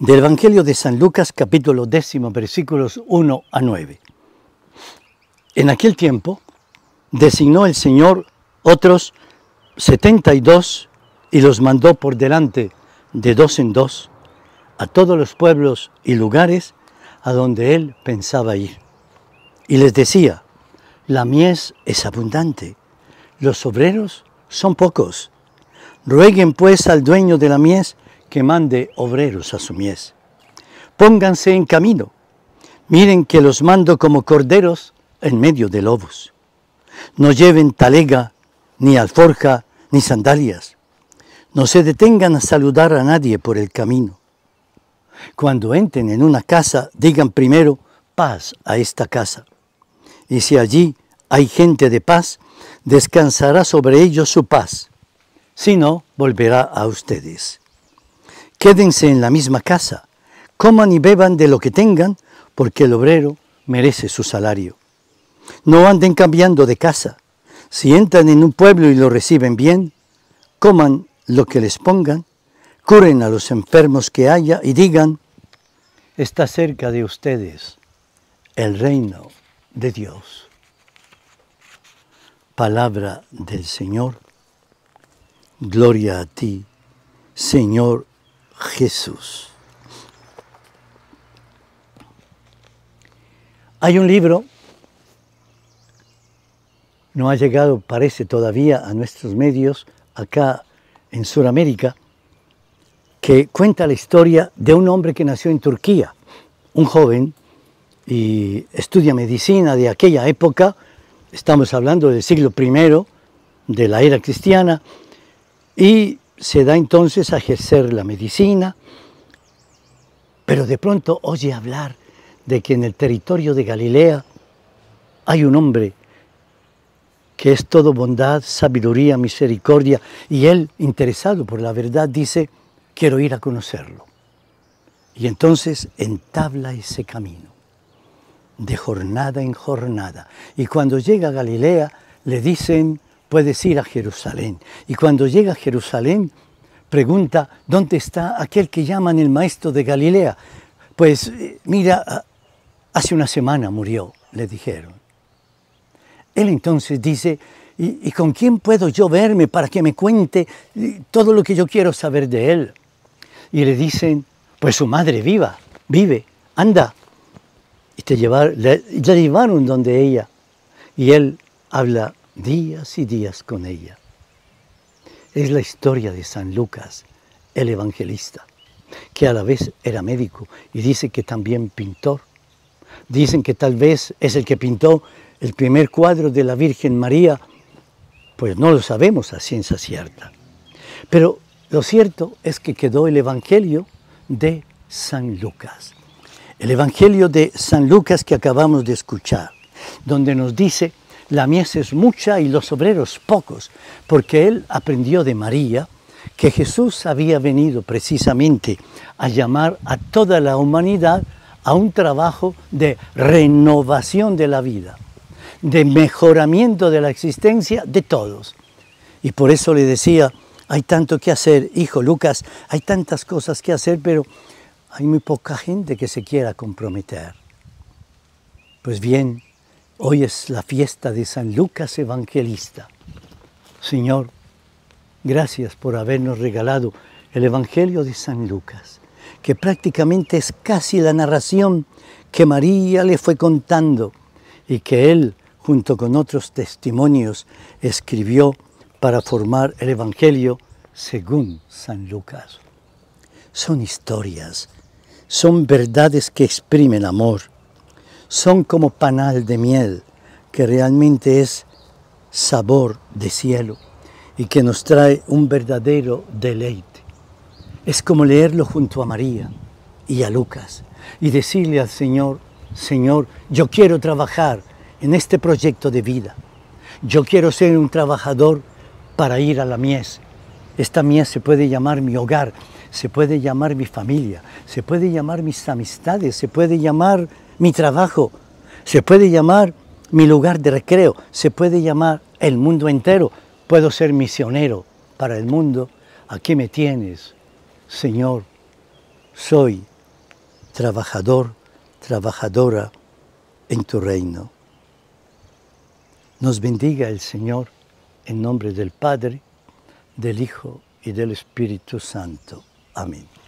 del Evangelio de San Lucas capítulo décimo versículos 1 a 9. En aquel tiempo designó el Señor otros 72 y los mandó por delante de dos en dos a todos los pueblos y lugares a donde él pensaba ir. Y les decía, la mies es abundante, los obreros son pocos. Rueguen pues al dueño de la mies que mande obreros a su mies. Pónganse en camino. Miren que los mando como corderos en medio de lobos. No lleven talega, ni alforja, ni sandalias. No se detengan a saludar a nadie por el camino. Cuando entren en una casa, digan primero paz a esta casa. Y si allí hay gente de paz, descansará sobre ellos su paz. Si no, volverá a ustedes. Quédense en la misma casa, coman y beban de lo que tengan, porque el obrero merece su salario. No anden cambiando de casa. Si entran en un pueblo y lo reciben bien, coman lo que les pongan, corren a los enfermos que haya y digan, está cerca de ustedes el reino de Dios. Palabra del Señor. Gloria a ti, Señor Jesús. Hay un libro, no ha llegado, parece todavía, a nuestros medios, acá en Sudamérica, que cuenta la historia de un hombre que nació en Turquía, un joven, y estudia medicina de aquella época, estamos hablando del siglo I de la era cristiana, y se da entonces a ejercer la medicina, pero de pronto oye hablar de que en el territorio de Galilea hay un hombre que es todo bondad, sabiduría, misericordia, y él, interesado por la verdad, dice, quiero ir a conocerlo. Y entonces entabla ese camino, de jornada en jornada. Y cuando llega a Galilea, le dicen, puedes ir a Jerusalén. Y cuando llega a Jerusalén, pregunta, ¿dónde está aquel que llaman el maestro de Galilea? Pues eh, mira, hace una semana murió, le dijeron. Él entonces dice, ¿y, con quién puedo yo verme para que me cuente eh, todo lo que yo quiero saber de él? Y le dicen, pues su madre viva, vive, anda. Y te llevar, llevaron donde ella. Y él habla días y días con ella. Es la historia de San Lucas, el evangelista, que a la vez era médico y dice que también pintor. Dicen que tal vez es el que pintó el primer cuadro de la Virgen María, pues no lo sabemos a ciencia cierta. Pero lo cierto es que quedó el Evangelio de San Lucas. El Evangelio de San Lucas que acabamos de escuchar, donde nos dice la mies es mucha y los obreros pocos, porque él aprendió de María que Jesús había venido precisamente a llamar a toda la humanidad a un trabajo de renovación de la vida, de mejoramiento de la existencia de todos. Y por eso le decía, hay tanto que hacer, hijo Lucas, hay tantas cosas que hacer, pero hay muy poca gente que se quiera comprometer. Pues bien, Hoy es la fiesta de San Lucas Evangelista. Señor, gracias por habernos regalado el Evangelio de San Lucas, que prácticamente es casi la narración que María le fue contando y que él, junto con otros testimonios, escribió para formar el Evangelio según San Lucas. Son historias, son verdades que exprimen amor, son como panal de miel, que realmente es sabor de cielo y que nos trae un verdadero deleite. Es como leerlo junto a María y a Lucas y decirle al Señor, Señor, yo quiero trabajar en este proyecto de vida. Yo quiero ser un trabajador para ir a la mies. Esta mies se puede llamar mi hogar, se puede llamar mi familia, se puede llamar mis amistades, se puede llamar mi trabajo, se puede llamar mi lugar de recreo, se puede llamar el mundo entero. Puedo ser misionero para el mundo. Aquí me tienes, Señor. Soy trabajador, trabajadora en tu reino. Nos bendiga el Señor en nombre del Padre, del Hijo y del Espíritu Santo. Amén.